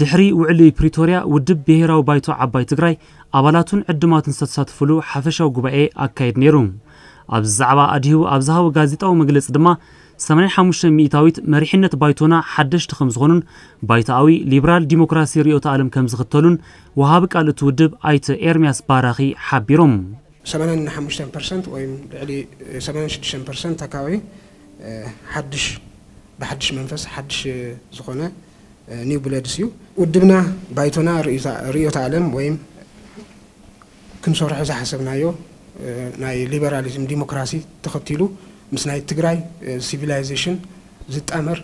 ድሕሪ ውዕሊ ፕሪቶርያ ውድብ ብሄራዊ ባይቶ ዓባይ ትግራይ ኣባላቱን ዕድማትን ዝተሳትፍሉ ሓፈሻዊ ጉባኤ ኣካይድ ነይሩ ኣብዚ ዛዕባ ኣድሂቡ ኣብ ዝሃቦ ጋዜጣዊ መግለፂ ድማ 85 ሚእታዊት መሪሕነት ባይቶና ሓደሽቲ ከም ዝኾኑን ባይታዊ ሊበራል ዲሞክራሲ ርዮተ ዓለም ከም ዝኽተሉን ወሃቢ ቃልእቲ ውድብ ኣይተ ኤርምያስ ባራኺ ሓቢሮም 85 ፐርሰንት ወይ ልዕሊ 86 ፐርሰንት ኣካባቢ ሓድሽ ብሓድሽ መንፈስ ሓድሽ ዝኾነ ኒው ብለድስ እዩ ውድብና ባይቶና ርዮት ዓለም ወይም ክንሰርሑ ዝሓሰብናዮ ናይ ሊበራሊዝም ዲሞክራሲ ተኸቲሉ ምስ ናይ ትግራይ ሲቪላይዜሽን ዝጣመር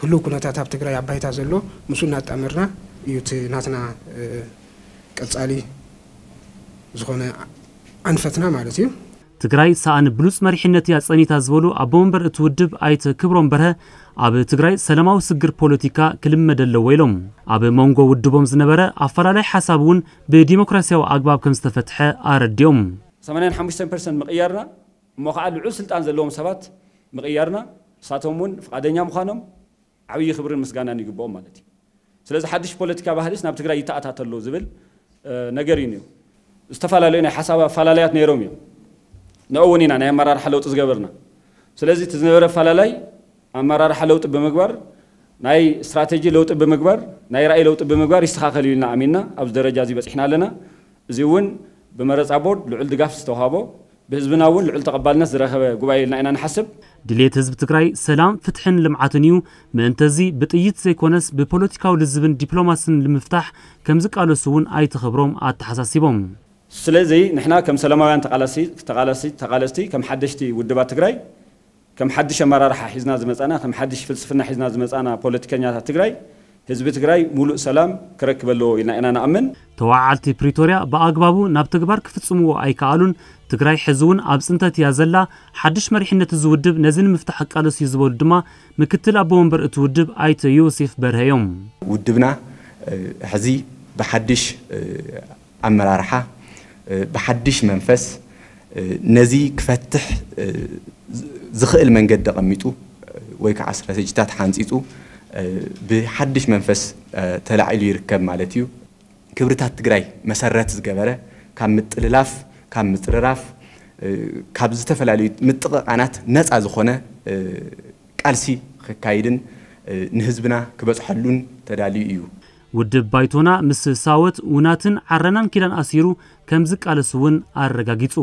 ህሉ ኩነታት ኣብ ትግራይ ኣባይታ ዘሎ ምስ እናጣመርና እዩ ቲ ናትና ቀጻሊ ዝኾነ ኣንፈትና ማለት እዩ ትግራይ ሰኣን ብሉፅ መሪሕነት እያ ጸኒታ ዝበሉ ኣቦ ወንበር እቲ ውድብ ኣይተ ክብሮም በርሀ ኣብ ትግራይ ሰላማዊ ስግር ፖለቲካ ክልመድ ኣለዎ ኢሎም ኣብ መንጎ ውድቦም ዝነበረ ኣፈላላይ ሓሳብ እውን ብዲሞክራሲያዊ ኣግባብ ከም ዝተፈትሐ ኣረዲኦም 85 ምቕያርና እሞ ከዓ ልዑል ስልጣን ዘለዎም ሰባት ምቕያርና ንሳቶም እውን ፍቓደኛ ምዃኖም ዓብዪ ክብርን ምስጋናን ይግብኦም ማለት እዩ ስለዚ ሓድሽ ፖለቲካ ባህልስ ናብ ትግራይ ይተኣታተሎ ዝብል ነገር እዩ ነይሩ ዝተፈላለዩ ናይ ሓሳብ ኣፈላላያት ነይሮም እዮም نأوني نعني يمرار حلوت زجبرنا سلزي تزنور فلالي أمرار حلوت بمقبر ناي استراتيجي لوت بمقبر ناي رأي لوت بمقبر استخاخل لنا أمينا أبز درجة زي بس إحنا لنا زيون بمرز عبود لعل دقاف استوهابو بهزبنا أول لعل تقبلنا زرخة قبائل لنا نحسب دليت ድሌት ህዝቢ ትግራይ ሰላም ፍትሕን ልምዓትን بتأييد سيكونس ببولوتيكا ولزبن ብፖለቲካዊ ልዝብን كمزك على سوون آي تخبروم آت حساسيبوم سلازي نحنا كم سلامويان تقالسي تقالسي تقالستي كم حدشتي ودبات تجري كم حدش مرار حزنا زمزانا كم حدش فلسفنا حزنا زمزانا بوليتيكانيا تجري ህዝቢ ትግራይ ሙሉእ ሰላም ክረክብ ኣለዎ ኢልና ኢና ንኣምን ተዋዓዓልቲ ፕሪቶርያ ብኣግባቡ ናብ ተግባር ክፍፅምዎ ኣይከኣሉን ትግራይ ሕዚ እውን ኣብ ፅንተት እያ ዘላ ሓድሽ መሪሕነት እዚ ውድብ ነዚ ንምፍታሕ ኣቃልስ እዩ ዝበሉ ድማ ምክትል ኣቦ ወንበር እቲ ውድብ ኣይተ ዮሴፍ በርሀ እዮም ውድብና ሕዚ ብሓድሽ ኣመራርሓ بحدش منفس نزي كفتح زخئ المنجد دقميتو ويك عسرة سجتات حانزيتو بحدش منفس تلعيلو يركب مالتيو كبرتات تقراي مسرات زقبرة كان متللاف كان متررف كاب زتفل علي متق عنات نت از خونه کالسی خکایدن نهزبنا کبز حلون تدالی ایو ውድብ ባይቶና ምስ ሳወት ውናትን ዓረናን ኪዳን ኣሲሩ ከም ዝቃለስ እውን ኣረጋጊጹ